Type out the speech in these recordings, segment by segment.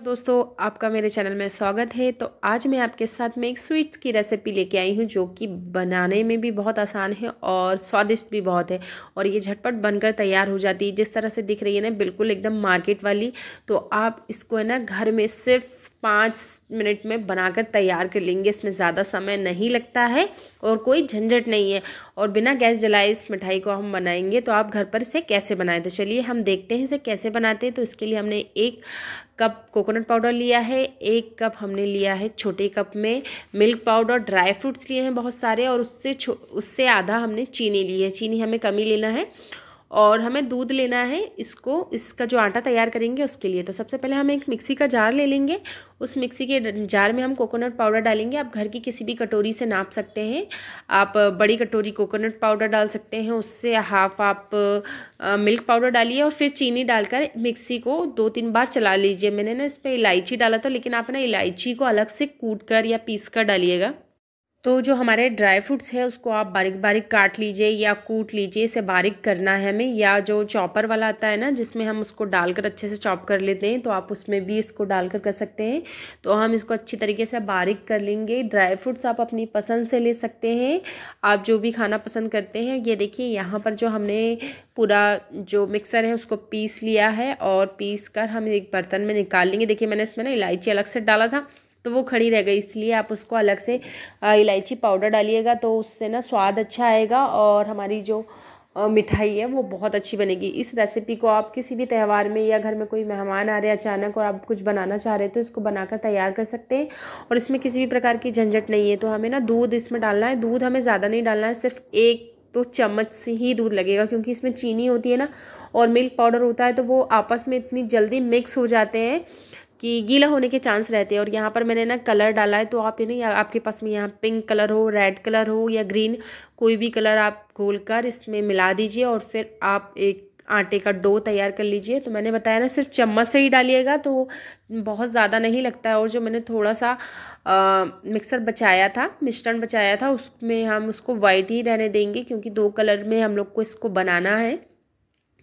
तो दोस्तों आपका मेरे चैनल में स्वागत है तो आज मैं आपके साथ में एक स्वीट्स की रेसिपी लेके आई हूँ जो कि बनाने में भी बहुत आसान है और स्वादिष्ट भी बहुत है और ये झटपट बनकर तैयार हो जाती है जिस तरह से दिख रही है ना बिल्कुल एकदम मार्केट वाली तो आप इसको है ना घर में सिर्फ पाँच मिनट में बनाकर तैयार कर लेंगे इसमें ज़्यादा समय नहीं लगता है और कोई झंझट नहीं है और बिना गैस जलाए इस मिठाई को हम बनाएंगे तो आप घर पर इसे कैसे बनाए तो चलिए हम देखते हैं इसे कैसे बनाते हैं तो इसके लिए हमने एक कप कोकोनट पाउडर लिया है एक कप हमने लिया है छोटे कप में मिल्क पाउडर ड्राई फ्रूट्स लिए हैं बहुत सारे और उससे उससे आधा हमने चीनी ली है चीनी हमें कमी लेना है और हमें दूध लेना है इसको इसका जो आटा तैयार करेंगे उसके लिए तो सबसे पहले हम एक मिक्सी का जार ले लेंगे उस मिक्सी के जार में हम कोकोनट पाउडर डालेंगे आप घर की किसी भी कटोरी से नाप सकते हैं आप बड़ी कटोरी कोकोनट पाउडर डाल सकते हैं उससे हाफ आप मिल्क पाउडर डालिए और फिर चीनी डालकर मिक्सी को दो तीन बार चला लीजिए मैंने ना इस पर इलायची डाला था लेकिन आप ना इलायची को अलग से कूट कर या पीस कर डालिएगा तो जो हमारे ड्राई फ्रूट्स है उसको आप बारीक बारीक काट लीजिए या कूट लीजिए इसे बारीक करना है हमें या जो चॉपर वाला आता है ना जिसमें हम उसको डालकर अच्छे से चॉप कर लेते हैं तो आप उसमें भी इसको डालकर कर सकते हैं तो हम इसको अच्छी तरीके से बारीक कर लेंगे ड्राई फ्रूट्स आप अपनी पसंद से ले सकते हैं आप जो भी खाना पसंद करते हैं ये देखिए यहाँ पर जो हमने पूरा जो मिक्सर है उसको पीस लिया है और पीस कर हम एक बर्तन में निकाल लेंगे देखिए मैंने इसमें ना इलायची अलग से डाला था तो वो खड़ी रह गई इसलिए आप उसको अलग से इलायची पाउडर डालिएगा तो उससे ना स्वाद अच्छा आएगा और हमारी जो मिठाई है वो बहुत अच्छी बनेगी इस रेसिपी को आप किसी भी त्यौहार में या घर में कोई मेहमान आ रहे हैं अचानक और आप कुछ बनाना चाह रहे हैं तो इसको बनाकर तैयार कर सकते हैं और इसमें किसी भी प्रकार की झंझट नहीं है तो हमें ना दूध इसमें डालना है दूध हमें ज़्यादा नहीं डालना है सिर्फ एक तो चम्मच से ही दूध लगेगा क्योंकि इसमें चीनी होती है ना और मिल्क पाउडर होता है तो वो आपस में इतनी जल्दी मिक्स हो जाते हैं कि गीला होने के चांस रहते हैं और यहाँ पर मैंने ना कलर डाला है तो आप यानी आपके पास में यहाँ पिंक कलर हो रेड कलर हो या ग्रीन कोई भी कलर आप घोल कर इसमें मिला दीजिए और फिर आप एक आटे का डो तैयार कर लीजिए तो मैंने बताया ना सिर्फ चम्मच से ही डालिएगा तो बहुत ज़्यादा नहीं लगता है और जो मैंने थोड़ा सा आ, मिक्सर बचाया था मिश्रण बचाया था उसमें हम उसको वाइट ही रहने देंगे क्योंकि दो कलर में हम लोग को इसको बनाना है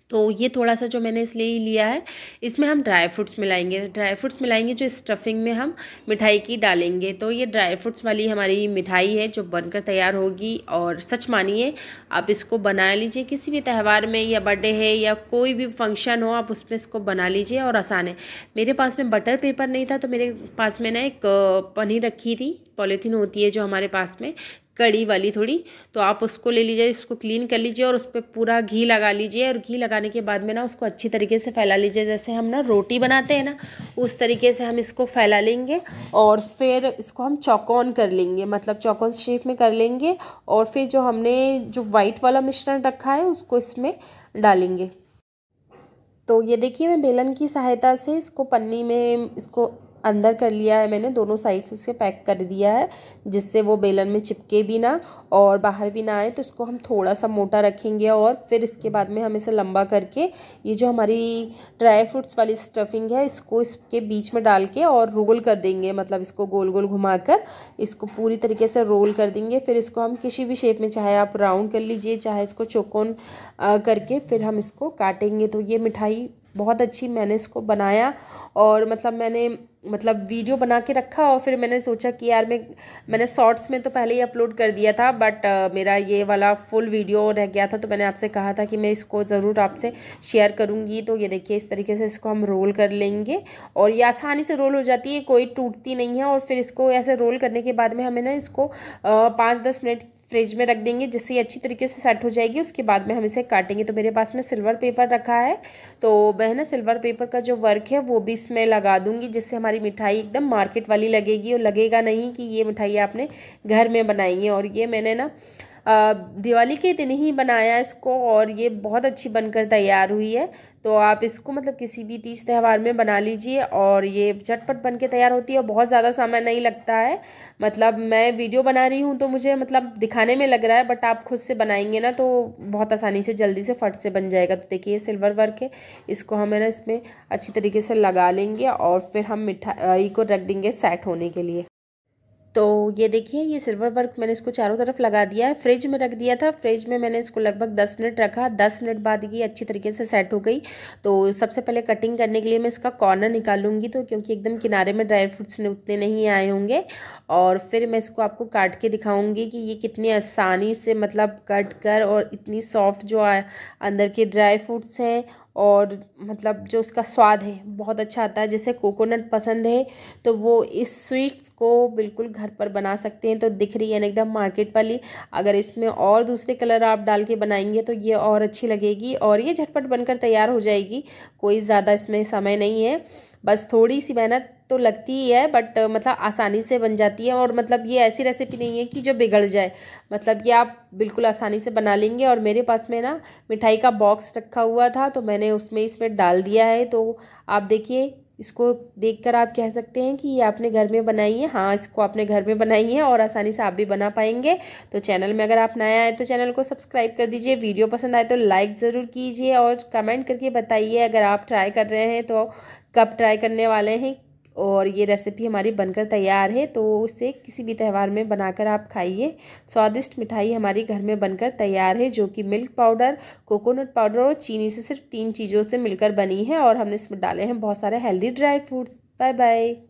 तो ये थोड़ा सा जो मैंने इसलिए ही लिया है इसमें हम ड्राई फ्रूट्स मिलाएंगे ड्राई फ्रूट्स मिलाएंगे जो स्टफिंग में हम मिठाई की डालेंगे तो ये ड्राई फ्रूट्स वाली हमारी मिठाई है जो बनकर तैयार होगी और सच मानिए आप इसको बना लीजिए किसी भी त्यौहार में या बर्थडे है या कोई भी फंक्शन हो आप उसमें इसको बना लीजिए और आसान है मेरे पास में बटर पेपर नहीं था तो मेरे पास में ना एक पनीर रखी थी पॉलीथीन होती है जो हमारे पास में कड़ी वाली थोड़ी तो आप उसको ले लीजिए इसको क्लीन कर लीजिए और उस पर पूरा घी लगा लीजिए और घी लगाने के बाद में ना उसको अच्छी तरीके से फैला लीजिए जैसे हम ना रोटी बनाते हैं ना उस तरीके से हम इसको फैला लेंगे और फिर इसको हम चौकोन कर लेंगे मतलब चौकोन शेप में कर लेंगे और फिर जो हमने जो वाइट वाला मिश्रण रखा है उसको इसमें डालेंगे तो ये देखिए मैं बेलन की सहायता से इसको पन्नी में इसको अंदर कर लिया है मैंने दोनों साइड से उसे पैक कर दिया है जिससे वो बेलन में चिपके भी ना और बाहर भी ना आए तो इसको हम थोड़ा सा मोटा रखेंगे और फिर इसके बाद में हम इसे लंबा करके ये जो हमारी ड्राई फ्रूट्स वाली स्टफिंग है इसको इसके बीच में डाल के और रोल कर देंगे मतलब इसको गोल गोल कर इसको पूरी तरीके से रोल कर देंगे फिर इसको हम किसी भी शेप में चाहे आप राउंड कर लीजिए चाहे इसको चौकोन करके फिर हम इसको काटेंगे तो ये मिठाई बहुत अच्छी मैंने इसको बनाया और मतलब मैंने मतलब वीडियो बना के रखा और फिर मैंने सोचा कि यार मैं मैंने शॉर्ट्स में तो पहले ही अपलोड कर दिया था बट uh, मेरा ये वाला फुल वीडियो रह गया था तो मैंने आपसे कहा था कि मैं इसको ज़रूर आपसे शेयर करूँगी तो ये देखिए इस तरीके से इसको हम रोल कर लेंगे और ये आसानी से रोल हो जाती है कोई टूटती नहीं है और फिर इसको ऐसे रोल करने के बाद में हमें ना इसको पाँच दस मिनट फ्रिज में रख देंगे जिससे ये अच्छी तरीके से सेट हो जाएगी उसके बाद में हम इसे काटेंगे तो मेरे पास में सिल्वर पेपर रखा है तो मैं ना सिल्वर पेपर का जो वर्क है वो भी इसमें लगा दूंगी जिससे हमारी मिठाई एकदम मार्केट वाली लगेगी और लगेगा नहीं कि ये मिठाई आपने घर में बनाई है और ये मैंने ना दिवाली के दिन ही बनाया इसको और ये बहुत अच्छी बनकर तैयार हुई है तो आप इसको मतलब किसी भी तीज त्यौहार में बना लीजिए और ये झटपट बन के तैयार होती है और बहुत ज़्यादा समय नहीं लगता है मतलब मैं वीडियो बना रही हूँ तो मुझे मतलब दिखाने में लग रहा है बट आप खुद से बनाएंगे ना तो बहुत आसानी से जल्दी से फट से बन जाएगा तो देखिए सिल्वर वर्क है इसको हम है ना इसमें अच्छी तरीके से लगा लेंगे और फिर हम मिठाई को रख देंगे सेट होने के लिए तो ये देखिए ये सिल्वर वर्क मैंने इसको चारों तरफ लगा दिया है फ्रिज में रख दिया था फ्रिज में मैंने इसको लगभग दस मिनट रखा दस मिनट बाद ये अच्छी तरीके से सेट हो गई तो सबसे पहले कटिंग करने के लिए मैं इसका कॉर्नर निकालूंगी तो क्योंकि एकदम किनारे में ड्राई फ्रूट्स उतने नहीं आए होंगे और फिर मैं इसको आपको काट के दिखाऊँगी कि ये कितनी आसानी से मतलब कट कर और इतनी सॉफ्ट जो अंदर के ड्राई फ्रूट्स हैं और मतलब जो उसका स्वाद है बहुत अच्छा आता है जैसे कोकोनट पसंद है तो वो इस स्वीट्स को बिल्कुल घर पर बना सकते हैं तो दिख रही है एकदम मार्केट वाली अगर इसमें और दूसरे कलर आप डाल के बनाएंगे तो ये और अच्छी लगेगी और ये झटपट बनकर तैयार हो जाएगी कोई ज़्यादा इसमें समय नहीं है बस थोड़ी सी मेहनत तो लगती ही है बट मतलब आसानी से बन जाती है और मतलब ये ऐसी रेसिपी नहीं है कि जो बिगड़ जाए मतलब ये आप बिल्कुल आसानी से बना लेंगे और मेरे पास में ना मिठाई का बॉक्स रखा हुआ था तो मैंने उसमें इसमें डाल दिया है तो आप देखिए इसको देखकर आप कह सकते हैं कि ये आपने घर में बनाई है हाँ इसको आपने घर में बनाई है और आसानी से आप भी बना पाएंगे तो चैनल में अगर आप नया आए तो चैनल को सब्सक्राइब कर दीजिए वीडियो पसंद आए तो लाइक ज़रूर कीजिए और कमेंट करके बताइए अगर आप ट्राई कर रहे हैं तो कब ट्राई करने वाले हैं और ये रेसिपी हमारी बनकर तैयार है तो उसे किसी भी त्यौहार में बनाकर आप खाइए स्वादिष्ट मिठाई हमारी घर में बनकर तैयार है जो कि मिल्क पाउडर कोकोनट पाउडर और चीनी से सिर्फ तीन चीज़ों से मिलकर बनी है और हमने इसमें डाले हैं बहुत सारे healthy dry fruits bye bye